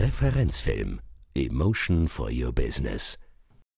Referenzfilm Emotion for Your Business